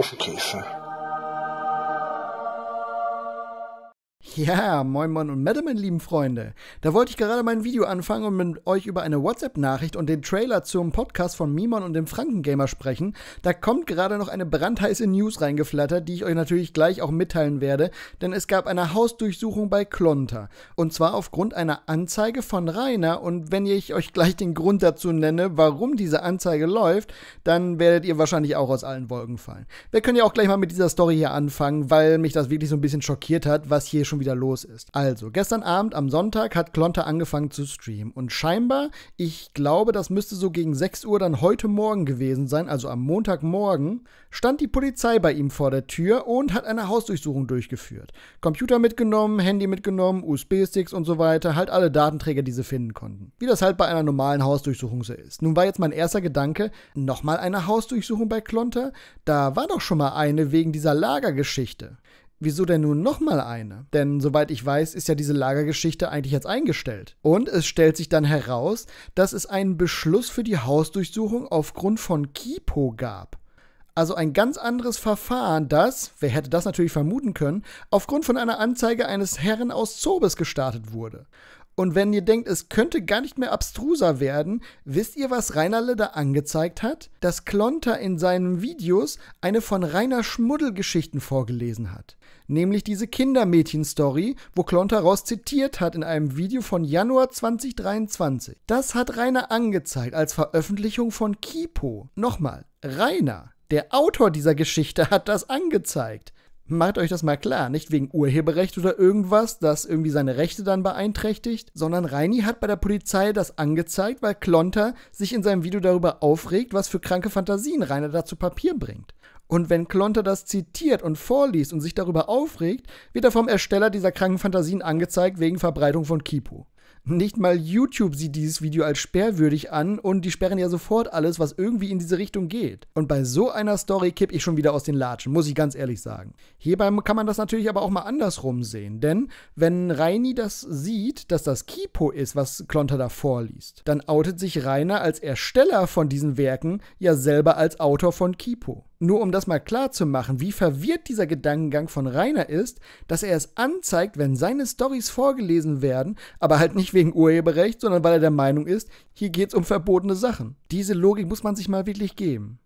Ofenkäse. Ja, moin moin und Madam, meine lieben Freunde. Da wollte ich gerade mein Video anfangen und mit euch über eine WhatsApp-Nachricht und den Trailer zum Podcast von Mimon und dem Frankengamer sprechen. Da kommt gerade noch eine brandheiße News reingeflattert, die ich euch natürlich gleich auch mitteilen werde, denn es gab eine Hausdurchsuchung bei Klonter. Und zwar aufgrund einer Anzeige von Rainer und wenn ich euch gleich den Grund dazu nenne, warum diese Anzeige läuft, dann werdet ihr wahrscheinlich auch aus allen Wolken fallen. Wir können ja auch gleich mal mit dieser Story hier anfangen, weil mich das wirklich so ein bisschen schockiert hat, was hier schon wieder wieder los ist. Also, gestern Abend am Sonntag hat Klonter angefangen zu streamen und scheinbar, ich glaube, das müsste so gegen 6 Uhr dann heute Morgen gewesen sein, also am Montagmorgen, stand die Polizei bei ihm vor der Tür und hat eine Hausdurchsuchung durchgeführt. Computer mitgenommen, Handy mitgenommen, USB-Sticks und so weiter, halt alle Datenträger, die sie finden konnten. Wie das halt bei einer normalen Hausdurchsuchung so ist. Nun war jetzt mein erster Gedanke, nochmal eine Hausdurchsuchung bei Klonter? Da war doch schon mal eine wegen dieser Lagergeschichte. Wieso denn nun nochmal eine? Denn soweit ich weiß, ist ja diese Lagergeschichte eigentlich jetzt eingestellt. Und es stellt sich dann heraus, dass es einen Beschluss für die Hausdurchsuchung aufgrund von Kipo gab. Also ein ganz anderes Verfahren, das, wer hätte das natürlich vermuten können, aufgrund von einer Anzeige eines Herren aus Zobes gestartet wurde. Und wenn ihr denkt, es könnte gar nicht mehr abstruser werden, wisst ihr, was Rainer da angezeigt hat? Dass Klonter in seinen Videos eine von Rainer Schmuddel Geschichten vorgelesen hat nämlich diese Kindermädchen-Story, wo Klont heraus zitiert hat in einem Video von Januar 2023. Das hat Rainer angezeigt als Veröffentlichung von Kipo. Nochmal, Rainer, der Autor dieser Geschichte, hat das angezeigt. Macht euch das mal klar, nicht wegen Urheberrecht oder irgendwas, das irgendwie seine Rechte dann beeinträchtigt, sondern Reini hat bei der Polizei das angezeigt, weil Klonter sich in seinem Video darüber aufregt, was für kranke Fantasien Rainer da zu Papier bringt. Und wenn Klonter das zitiert und vorliest und sich darüber aufregt, wird er vom Ersteller dieser kranken Fantasien angezeigt wegen Verbreitung von Kipu. Nicht mal YouTube sieht dieses Video als sperrwürdig an und die sperren ja sofort alles, was irgendwie in diese Richtung geht. Und bei so einer Story kipp ich schon wieder aus den Latschen, muss ich ganz ehrlich sagen. Hierbei kann man das natürlich aber auch mal andersrum sehen, denn wenn Reini das sieht, dass das Kipo ist, was Klonter da vorliest, dann outet sich Rainer als Ersteller von diesen Werken ja selber als Autor von Kipo. Nur um das mal klar zu machen, wie verwirrt dieser Gedankengang von Rainer ist, dass er es anzeigt, wenn seine Stories vorgelesen werden, aber halt nicht wegen Urheberrecht, sondern weil er der Meinung ist, hier geht's um verbotene Sachen. Diese Logik muss man sich mal wirklich geben.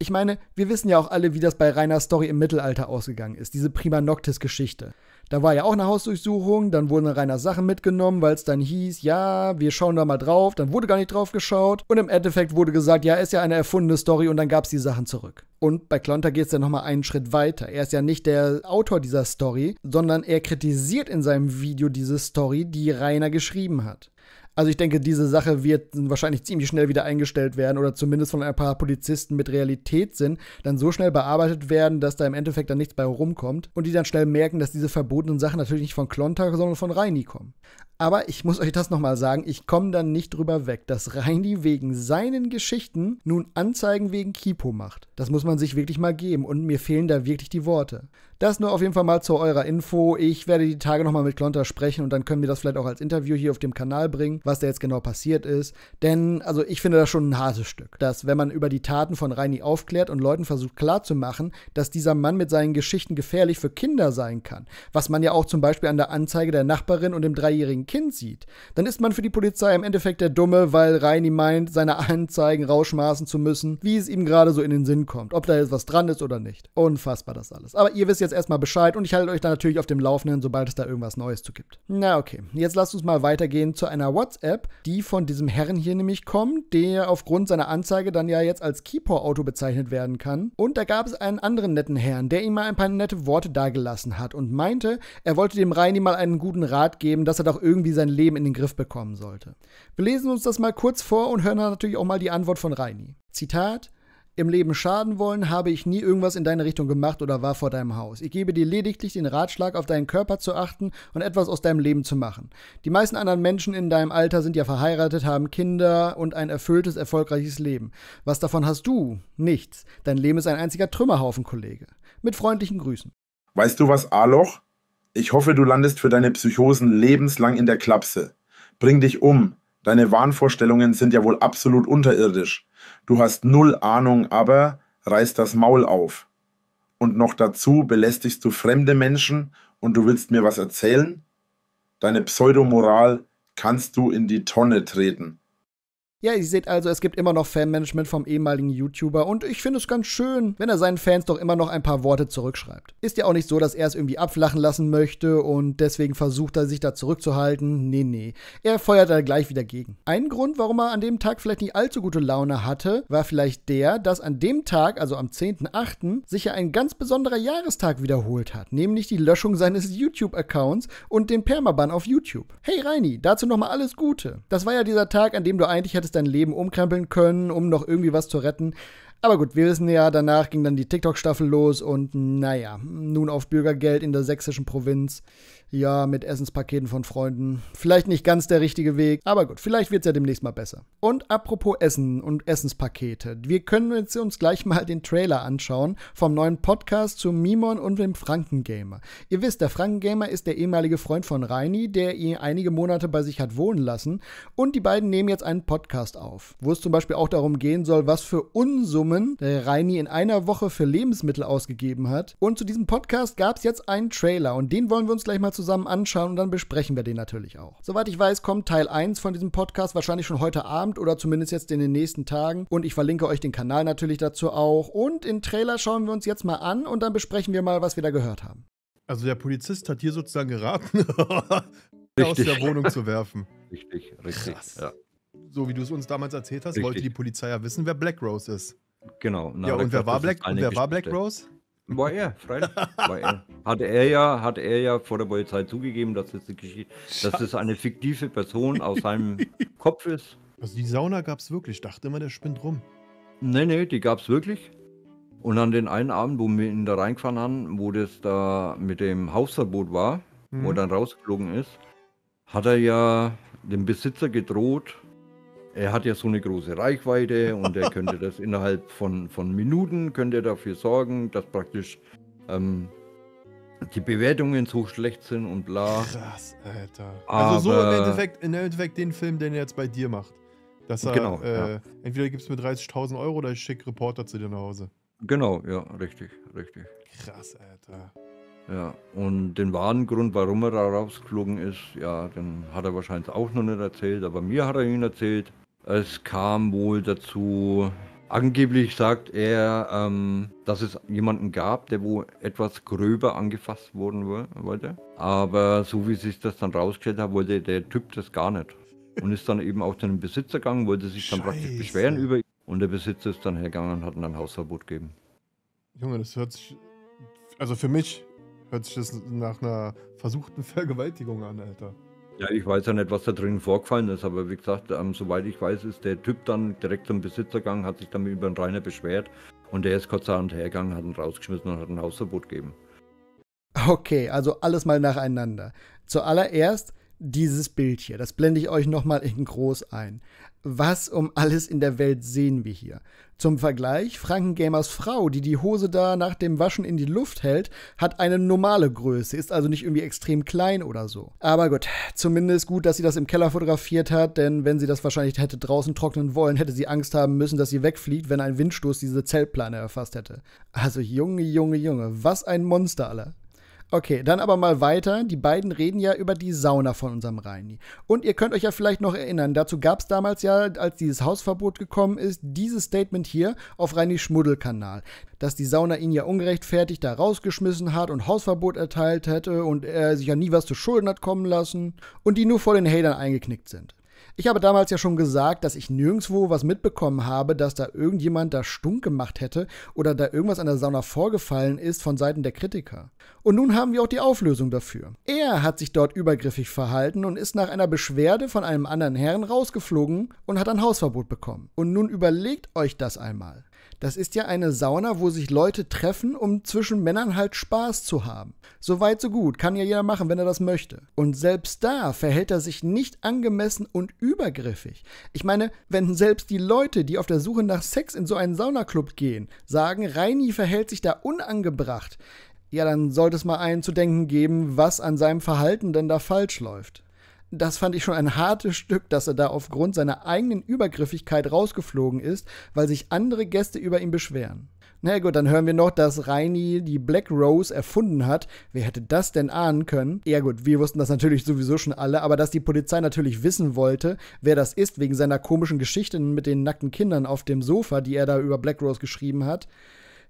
Ich meine, wir wissen ja auch alle, wie das bei Rainers Story im Mittelalter ausgegangen ist, diese Prima Noctis-Geschichte. Da war ja auch eine Hausdurchsuchung, dann wurden Rainer Sachen mitgenommen, weil es dann hieß, ja, wir schauen da mal drauf, dann wurde gar nicht drauf geschaut und im Endeffekt wurde gesagt, ja, ist ja eine erfundene Story und dann gab es die Sachen zurück. Und bei Klonter geht es dann nochmal einen Schritt weiter. Er ist ja nicht der Autor dieser Story, sondern er kritisiert in seinem Video diese Story, die Rainer geschrieben hat. Also ich denke, diese Sache wird wahrscheinlich ziemlich schnell wieder eingestellt werden oder zumindest von ein paar Polizisten mit Realitätssinn dann so schnell bearbeitet werden, dass da im Endeffekt dann nichts bei rumkommt und die dann schnell merken, dass diese verbotenen Sachen natürlich nicht von Klontag, sondern von Reini kommen. Aber ich muss euch das nochmal sagen, ich komme dann nicht drüber weg, dass Reini wegen seinen Geschichten nun Anzeigen wegen Kipo macht. Das muss man sich wirklich mal geben und mir fehlen da wirklich die Worte. Das nur auf jeden Fall mal zu eurer Info. Ich werde die Tage nochmal mit Klonter sprechen und dann können wir das vielleicht auch als Interview hier auf dem Kanal bringen, was da jetzt genau passiert ist. Denn, also ich finde das schon ein hartes Stück, dass wenn man über die Taten von Reini aufklärt und Leuten versucht klarzumachen, dass dieser Mann mit seinen Geschichten gefährlich für Kinder sein kann. Was man ja auch zum Beispiel an der Anzeige der Nachbarin und dem dreijährigen Kind sieht, dann ist man für die Polizei im Endeffekt der Dumme, weil Reini meint, seine Anzeigen rausschmaßen zu müssen, wie es ihm gerade so in den Sinn kommt, ob da jetzt was dran ist oder nicht. Unfassbar das alles. Aber ihr wisst jetzt erstmal Bescheid und ich halte euch da natürlich auf dem Laufenden, sobald es da irgendwas Neues zu gibt. Na okay, jetzt lasst uns mal weitergehen zu einer WhatsApp, die von diesem Herrn hier nämlich kommt, der aufgrund seiner Anzeige dann ja jetzt als Keypore-Auto bezeichnet werden kann. Und da gab es einen anderen netten Herrn, der ihm mal ein paar nette Worte dagelassen hat und meinte, er wollte dem Reini mal einen guten Rat geben, dass er doch irgendwie irgendwie sein Leben in den Griff bekommen sollte. Wir lesen uns das mal kurz vor und hören natürlich auch mal die Antwort von Reini. Zitat: im Leben schaden wollen, habe ich nie irgendwas in deine Richtung gemacht oder war vor deinem Haus. Ich gebe dir lediglich den Ratschlag, auf deinen Körper zu achten und etwas aus deinem Leben zu machen. Die meisten anderen Menschen in deinem Alter sind ja verheiratet, haben Kinder und ein erfülltes, erfolgreiches Leben. Was davon hast du? Nichts. Dein Leben ist ein einziger Trümmerhaufen, Kollege. Mit freundlichen Grüßen. Weißt du was, Aloch? Ich hoffe, du landest für deine Psychosen lebenslang in der Klapse. Bring dich um. Deine Wahnvorstellungen sind ja wohl absolut unterirdisch. Du hast null Ahnung, aber reiß das Maul auf. Und noch dazu belästigst du fremde Menschen und du willst mir was erzählen? Deine Pseudomoral kannst du in die Tonne treten. Ja, ihr seht also, es gibt immer noch Fanmanagement vom ehemaligen YouTuber und ich finde es ganz schön, wenn er seinen Fans doch immer noch ein paar Worte zurückschreibt. Ist ja auch nicht so, dass er es irgendwie abflachen lassen möchte und deswegen versucht er sich da zurückzuhalten. Nee, nee. Er feuert da gleich wieder gegen. Ein Grund, warum er an dem Tag vielleicht nicht allzu gute Laune hatte, war vielleicht der, dass an dem Tag, also am 10.8., sich ja ein ganz besonderer Jahrestag wiederholt hat, nämlich die Löschung seines YouTube-Accounts und den Permaban auf YouTube. Hey Reini, dazu nochmal alles Gute. Das war ja dieser Tag, an dem du eigentlich hättest hättest dein Leben umkrempeln können, um noch irgendwie was zu retten. Aber gut, wir wissen ja, danach ging dann die TikTok-Staffel los und naja, nun auf Bürgergeld in der sächsischen Provinz ja, mit Essenspaketen von Freunden. Vielleicht nicht ganz der richtige Weg, aber gut, vielleicht wird es ja demnächst mal besser. Und apropos Essen und Essenspakete. Wir können jetzt uns gleich mal den Trailer anschauen vom neuen Podcast zu Mimon und dem Frankengamer. Ihr wisst, der Frankengamer ist der ehemalige Freund von Reini, der ihn einige Monate bei sich hat wohnen lassen. Und die beiden nehmen jetzt einen Podcast auf, wo es zum Beispiel auch darum gehen soll, was für Unsummen der Reini in einer Woche für Lebensmittel ausgegeben hat. Und zu diesem Podcast gab es jetzt einen Trailer und den wollen wir uns gleich mal zusammen anschauen und dann besprechen wir den natürlich auch. Soweit ich weiß, kommt Teil 1 von diesem Podcast wahrscheinlich schon heute Abend oder zumindest jetzt in den nächsten Tagen. Und ich verlinke euch den Kanal natürlich dazu auch. Und den Trailer schauen wir uns jetzt mal an und dann besprechen wir mal, was wir da gehört haben. Also der Polizist hat hier sozusagen geraten, aus der Wohnung zu werfen. Richtig, richtig. Ja. So wie du es uns damals erzählt hast, richtig. wollte die Polizei ja wissen, wer Black Rose ist. Genau. Na, ja, und wer war Black, und wer war Black Rose? War er, freilich. War er. Hat er ja, hat er ja vor der Polizei zugegeben, dass das, dass das eine fiktive Person aus seinem Kopf ist. Also die Sauna gab es wirklich. Ich dachte immer, der spinnt rum. Nee, nee, die gab es wirklich. Und an den einen Abend, wo wir ihn da reingefahren haben, wo das da mit dem Hausverbot war, mhm. wo er dann rausgeflogen ist, hat er ja dem Besitzer gedroht, er hat ja so eine große Reichweite und er könnte das innerhalb von, von Minuten, könnte dafür sorgen, dass praktisch ähm, die Bewertungen so schlecht sind und bla. Krass, Alter. Aber also so im Endeffekt, im Endeffekt den Film, den er jetzt bei dir macht. Dass er, genau, äh, ja. Entweder gibst du mir 30.000 Euro oder ich schicke Reporter zu dir nach Hause. Genau, ja, richtig, richtig. Krass, Alter. Ja, und den wahren Grund, warum er da rausgeflogen ist, ja, den hat er wahrscheinlich auch noch nicht erzählt, aber mir hat er ihn erzählt. Es kam wohl dazu, angeblich sagt er, ähm, dass es jemanden gab, der wohl etwas gröber angefasst worden wollte. Aber so wie sich das dann rausgestellt hat, wollte der Typ das gar nicht. Und ist dann eben auch zu einem Besitzer gegangen, wollte sich dann praktisch beschweren über ihn. Und der Besitzer ist dann hergegangen und hat ihm dann Hausverbot gegeben. Junge, das hört sich. Also für mich hört sich das nach einer versuchten Vergewaltigung an, Alter. Ja, ich weiß ja nicht, was da drin vorgefallen ist, aber wie gesagt, ähm, soweit ich weiß, ist der Typ dann direkt zum Besitzer gegangen, hat sich dann über den Rainer beschwert und der ist kurzerhand hergegangen, hat ihn rausgeschmissen und hat ein Hausverbot gegeben. Okay, also alles mal nacheinander. Zuallererst dieses Bild hier. Das blende ich euch nochmal in groß ein. Was um alles in der Welt sehen wir hier? Zum Vergleich, Frankengamers Frau, die die Hose da nach dem Waschen in die Luft hält, hat eine normale Größe, ist also nicht irgendwie extrem klein oder so. Aber gut, zumindest gut, dass sie das im Keller fotografiert hat, denn wenn sie das wahrscheinlich hätte draußen trocknen wollen, hätte sie Angst haben müssen, dass sie wegfliegt, wenn ein Windstoß diese Zeltplane erfasst hätte. Also Junge, Junge, Junge, was ein Monster aller. Okay, dann aber mal weiter. Die beiden reden ja über die Sauna von unserem Reini. Und ihr könnt euch ja vielleicht noch erinnern, dazu gab es damals ja, als dieses Hausverbot gekommen ist, dieses Statement hier auf Reinis Schmuddelkanal, dass die Sauna ihn ja ungerechtfertigt da rausgeschmissen hat und Hausverbot erteilt hätte und er sich ja nie was zu Schulden hat kommen lassen und die nur vor den Hatern eingeknickt sind. Ich habe damals ja schon gesagt, dass ich nirgendwo was mitbekommen habe, dass da irgendjemand da stunk gemacht hätte oder da irgendwas an der Sauna vorgefallen ist von Seiten der Kritiker. Und nun haben wir auch die Auflösung dafür. Er hat sich dort übergriffig verhalten und ist nach einer Beschwerde von einem anderen Herrn rausgeflogen und hat ein Hausverbot bekommen. Und nun überlegt euch das einmal. Das ist ja eine Sauna, wo sich Leute treffen, um zwischen Männern halt Spaß zu haben. So weit, so gut. Kann ja jeder machen, wenn er das möchte. Und selbst da verhält er sich nicht angemessen und übergriffig. Ich meine, wenn selbst die Leute, die auf der Suche nach Sex in so einen Saunaclub gehen, sagen, Reini verhält sich da unangebracht, ja, dann sollte es mal einen zu denken geben, was an seinem Verhalten denn da falsch läuft das fand ich schon ein hartes Stück, dass er da aufgrund seiner eigenen Übergriffigkeit rausgeflogen ist, weil sich andere Gäste über ihn beschweren. Na naja, gut, dann hören wir noch, dass Reini die Black Rose erfunden hat. Wer hätte das denn ahnen können? Ja gut, wir wussten das natürlich sowieso schon alle, aber dass die Polizei natürlich wissen wollte, wer das ist, wegen seiner komischen Geschichten mit den nackten Kindern auf dem Sofa, die er da über Black Rose geschrieben hat.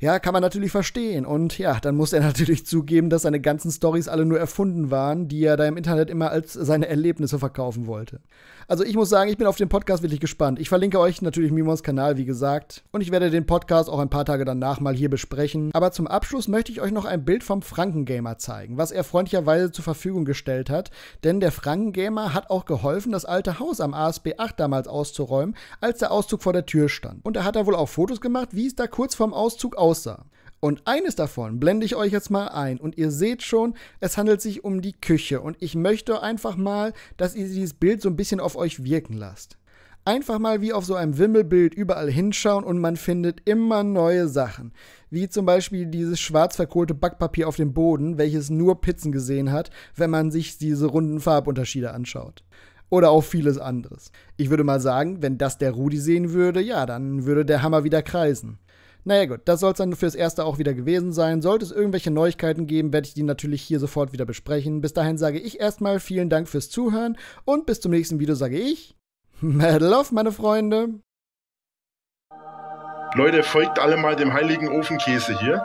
Ja, kann man natürlich verstehen. Und ja, dann muss er natürlich zugeben, dass seine ganzen Stories alle nur erfunden waren, die er da im Internet immer als seine Erlebnisse verkaufen wollte. Also ich muss sagen, ich bin auf den Podcast wirklich gespannt. Ich verlinke euch natürlich Mimons Kanal, wie gesagt. Und ich werde den Podcast auch ein paar Tage danach mal hier besprechen. Aber zum Abschluss möchte ich euch noch ein Bild vom Frankengamer zeigen, was er freundlicherweise zur Verfügung gestellt hat. Denn der Frankengamer hat auch geholfen, das alte Haus am ASB 8 damals auszuräumen, als der Auszug vor der Tür stand. Und er hat da wohl auch Fotos gemacht, wie es da kurz vorm Auszug aussieht aussah. Und eines davon blende ich euch jetzt mal ein und ihr seht schon, es handelt sich um die Küche und ich möchte einfach mal, dass ihr dieses Bild so ein bisschen auf euch wirken lasst. Einfach mal wie auf so einem Wimmelbild überall hinschauen und man findet immer neue Sachen. Wie zum Beispiel dieses schwarz verkohlte Backpapier auf dem Boden, welches nur Pizzen gesehen hat, wenn man sich diese runden Farbunterschiede anschaut oder auch vieles anderes. Ich würde mal sagen, wenn das der Rudi sehen würde, ja, dann würde der Hammer wieder kreisen. Naja gut, das soll es dann fürs Erste auch wieder gewesen sein. Sollte es irgendwelche Neuigkeiten geben, werde ich die natürlich hier sofort wieder besprechen. Bis dahin sage ich erstmal vielen Dank fürs Zuhören und bis zum nächsten Video sage ich Mad Love, meine Freunde. Leute, folgt alle mal dem heiligen Ofenkäse hier.